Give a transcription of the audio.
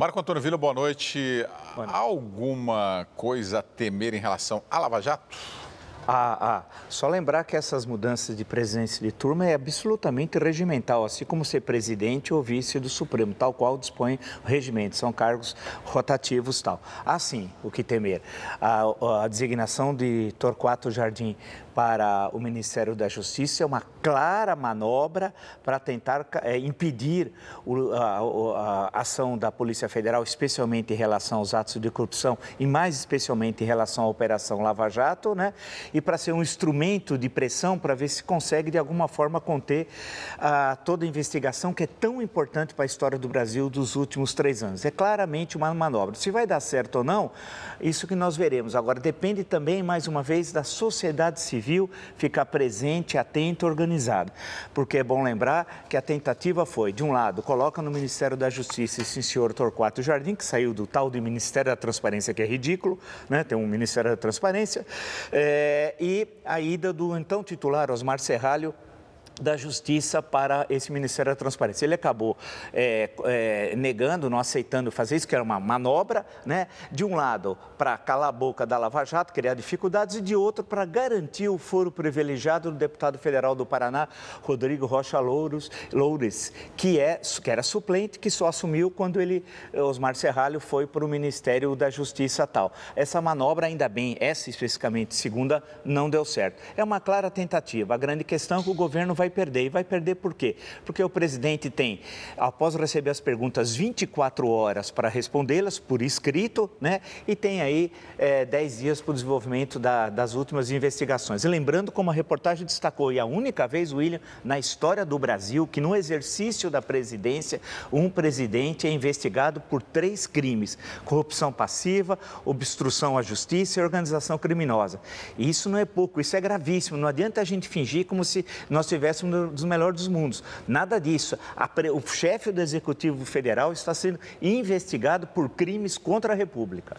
Marco Antônio Vila, boa noite. boa noite. Alguma coisa a temer em relação à Lava Jato? Ah, ah, só lembrar que essas mudanças de presidência de turma é absolutamente regimental, assim como ser presidente ou vice do Supremo, tal qual dispõe o regimento, são cargos rotativos tal. Assim, ah, o que temer, a, a designação de Torquato Jardim para o Ministério da Justiça é uma clara manobra para tentar é, impedir o, a, a, ação da Polícia Federal, especialmente em relação aos atos de corrupção e mais especialmente em relação à Operação Lava Jato, né? E e para ser um instrumento de pressão para ver se consegue de alguma forma conter ah, toda a investigação que é tão importante para a história do Brasil dos últimos três anos. É claramente uma manobra. Se vai dar certo ou não, isso que nós veremos. Agora, depende também, mais uma vez, da sociedade civil ficar presente, atenta organizada. Porque é bom lembrar que a tentativa foi, de um lado, coloca no Ministério da Justiça esse senhor Torquato Jardim, que saiu do tal do Ministério da Transparência, que é ridículo, né? tem um Ministério da Transparência, é, é, e a ida do então titular Osmar Serralho da Justiça para esse Ministério da Transparência. Ele acabou é, é, negando, não aceitando fazer isso, que era uma manobra, né? de um lado, para calar a boca da Lava Jato, criar dificuldades, e de outro, para garantir o foro privilegiado do deputado federal do Paraná, Rodrigo Rocha Louros, Loures, que, é, que era suplente, que só assumiu quando ele, Osmar Serralho, foi para o Ministério da Justiça tal. Essa manobra, ainda bem, essa especificamente segunda, não deu certo. É uma clara tentativa. A grande questão é que o governo vai vai perder. E vai perder por quê? Porque o presidente tem, após receber as perguntas, 24 horas para respondê-las por escrito, né? E tem aí é, eh, 10 dias para o desenvolvimento da, das últimas investigações. E lembrando, como a reportagem destacou, e é a única vez, William, na história do Brasil, que no exercício da presidência, um presidente é investigado por três crimes: corrupção passiva, obstrução à justiça e organização criminosa. E isso não é pouco, isso é gravíssimo. Não adianta a gente fingir como se nós tivéssemos tivesse um dos melhores dos mundos. Nada disso. A, o chefe do Executivo Federal está sendo investigado por crimes contra a República.